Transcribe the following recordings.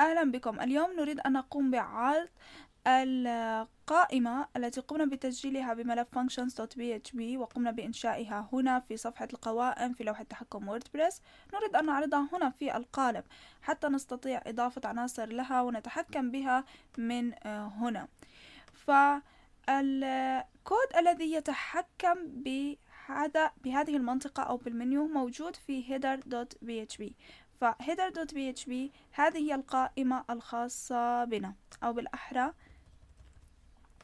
أهلا بكم اليوم نريد أن نقوم بعرض القائمة التي قمنا بتسجيلها بملف functions.php وقمنا بإنشائها هنا في صفحة القوائم في لوحة تحكم ووردبريس نريد أن نعرضها هنا في القالب حتى نستطيع إضافة عناصر لها ونتحكم بها من هنا فالكود الذي يتحكم بهذا بهذه المنطقة أو بالمنيو موجود في header.php فهيدر دوت بي اتش بي هذه هي القائمة الخاصة بنا أو بالأحرى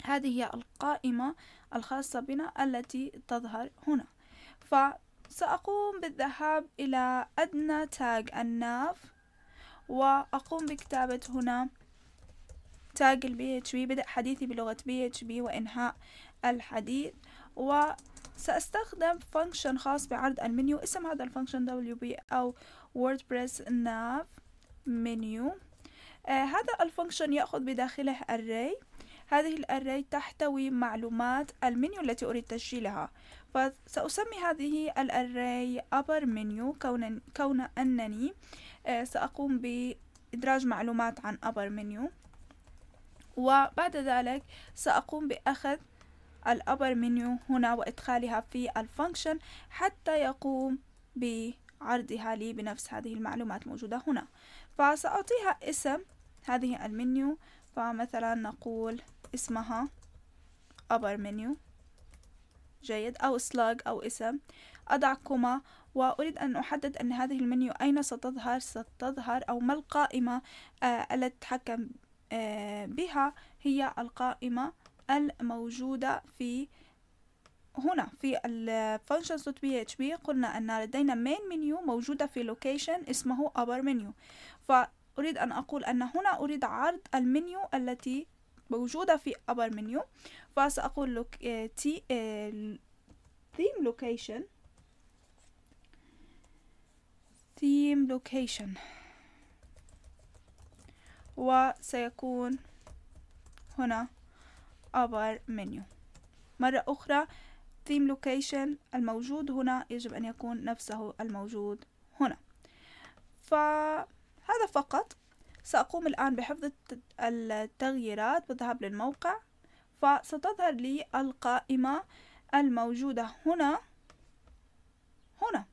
هذه هي القائمة الخاصة بنا التي تظهر هنا فسأقوم بالذهاب إلى أدنى تاج الناف وأقوم بكتابة هنا تاج البي اتش بي بدأ حديثي بلغة بي اتش بي وإنهاء الحديث وسأستخدم فانكشن خاص بعرض المنيو اسم هذا الفانكشن بي أو ووردبريس ناف منيو آه، هذا الفانكشن يأخذ بداخله array هذه الأري تحتوي معلومات المنيو التي أريد تسجيلها فسأسمي هذه الأري upper menu كون, كون أنني آه، سأقوم بإدراج معلومات عن upper menu وبعد ذلك سأقوم بأخذ الأبر منيو هنا وإدخالها في الفانكشن حتى يقوم ب عرضها لي بنفس هذه المعلومات الموجودة هنا فسأعطيها اسم هذه المنيو فمثلا نقول اسمها upper menu جيد أو سلاج أو اسم أضع كوما وأريد أن أحدد أن هذه المنيو أين ستظهر ستظهر أو ما القائمة آه التي أتحكم آه بها هي القائمة الموجودة في هنا في functions.php قلنا أن لدينا main menu موجودة في location اسمه upper menu فأريد أن أقول أن هنا أريد عرض المنيو التي موجودة في upper menu فسأقول لك آه، آه، theme location theme location وسيكون هنا upper menu مرة أخرى الثيم لوكيشن الموجود هنا يجب أن يكون نفسه الموجود هنا فهذا فقط سأقوم الآن بحفظ التغييرات بالذهاب للموقع فستظهر لي القائمة الموجودة هنا هنا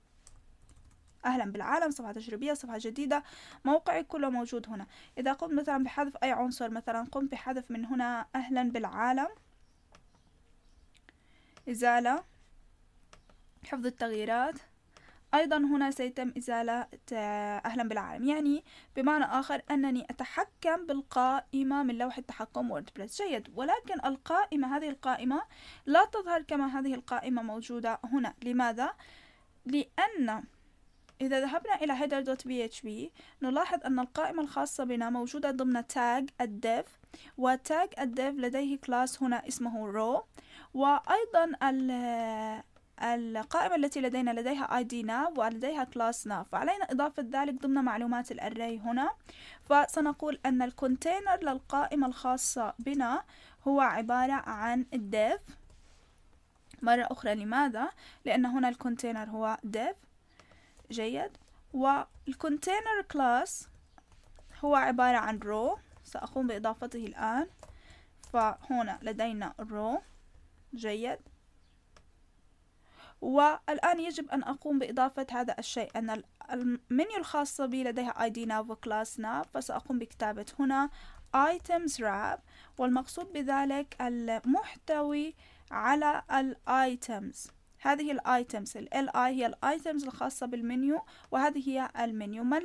أهلا بالعالم صفحة تجريبية صفحة جديدة موقعي كله موجود هنا إذا قمت مثلا بحذف أي عنصر مثلا قمت بحذف من هنا أهلا بالعالم إزالة حفظ التغييرات أيضا هنا سيتم إزالة أهلا بالعالم يعني بمعنى آخر أنني أتحكم بالقائمة من لوحة تحكم ووردبريس جيد ولكن القائمة هذه القائمة لا تظهر كما هذه القائمة موجودة هنا لماذا؟ لأن إذا ذهبنا إلى header.php نلاحظ أن القائمة الخاصة بنا موجودة ضمن tag الديف وتاج الديف لديه كلاس هنا اسمه رو وأيضا ال القائمة التي لدينا لديها ID nav ولديها كلاس nav فعلينا إضافة ذلك ضمن معلومات الأري هنا فسنقول أن الكونتينر للقائمة الخاصة بنا هو عبارة عن dev مرة أخرى لماذا؟ لأن هنا الكونتينر هو dev جيد والكونتينر كلاس هو عبارة عن row سأقوم بإضافته الآن فهنا لدينا رو جيد والآن يجب أن أقوم بإضافة هذا الشيء أن المنيو الخاصة بي لديها ID nav وكلاس nav فسأقوم بكتابة هنا items wrap والمقصود بذلك المحتوي على الايتمز هذه الايتمز ال هي الايتمز الخاصة بالمنيو وهذه هي المنيو ما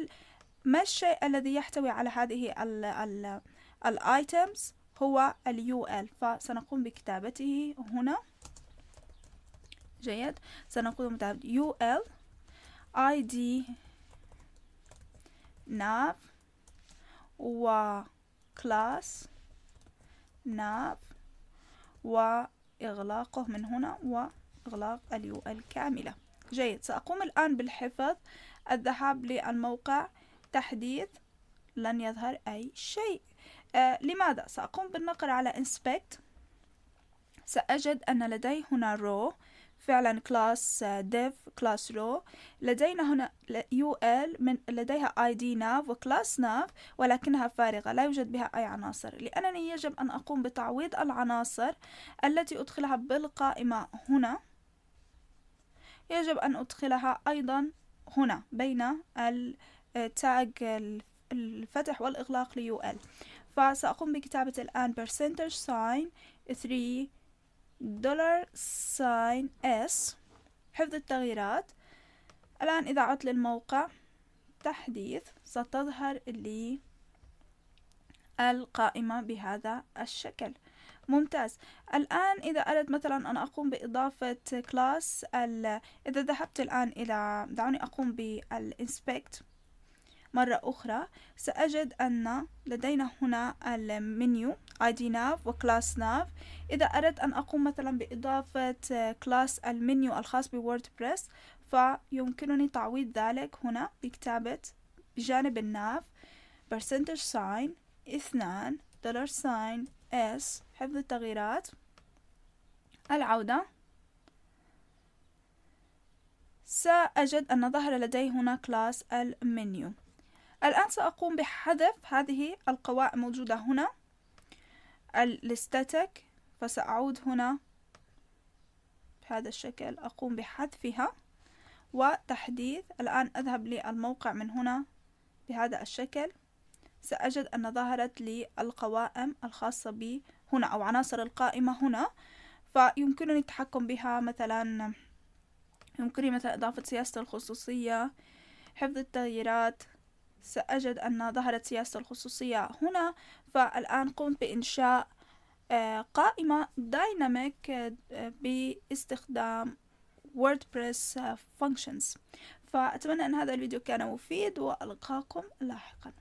ما الشيء الذي يحتوي على هذه ال ال الايتمز هو اليو ال فسنقوم بكتابته هنا جيد سنقوم بكتابة يو ال اي دي nav و class nav وإغلاقه من هنا وإغلاق اليو كاملة جيد سأقوم الآن بالحفظ الذهاب للموقع تحديث لن يظهر أي شيء آه لماذا؟ سأقوم بالنقر على inspect سأجد أن لدي هنا رو فعلا class آه، div class رو لدينا هنا ul من لديها id nav و class nav ولكنها فارغة لا يوجد بها أي عناصر لأنني يجب أن أقوم بتعويض العناصر التي أدخلها بالقائمة هنا يجب أن أدخلها أيضا هنا بين ال آه، تاج الفتح والإغلاق ل ال فسأقوم بكتابة الآن percentage sign 3 دولار sign S حفظ التغييرات الآن إذا عدت للموقع تحديث ستظهر لي القائمة بهذا الشكل ممتاز الآن إذا أردت مثلا أن أقوم بإضافة كلاس إذا ذهبت الآن إلى دعوني أقوم بالإنسبكت مرة أخرى سأجد أن لدينا هنا المنيو ID nav وكلاس nav إذا أردت أن أقوم مثلا بإضافة كلاس المنيو الخاص بووردبريس فيمكنني تعويض ذلك هنا بكتابة بجانب الناف percentage sign اثنان دولار ساين اس حفظ التغييرات العودة سأجد أن ظهر لدي هنا كلاس المنيو الآن سأقوم بحذف هذه القوائم موجودة هنا الستاتيك فسأعود هنا بهذا الشكل أقوم بحذفها وتحديث الآن أذهب للموقع من هنا بهذا الشكل سأجد أن ظهرت لي القوائم الخاصة بي هنا أو عناصر القائمة هنا فيمكنني التحكم بها مثلا يمكنني مثلا إضافة سياسة الخصوصية حفظ التغييرات سأجد أن ظهرت سياسة الخصوصية هنا فالآن قمت بإنشاء آه، قائمة دايناميك آه، باستخدام ووردبريس فانكشنز فأتمنى أن هذا الفيديو كان مفيد وألقاكم لاحقاً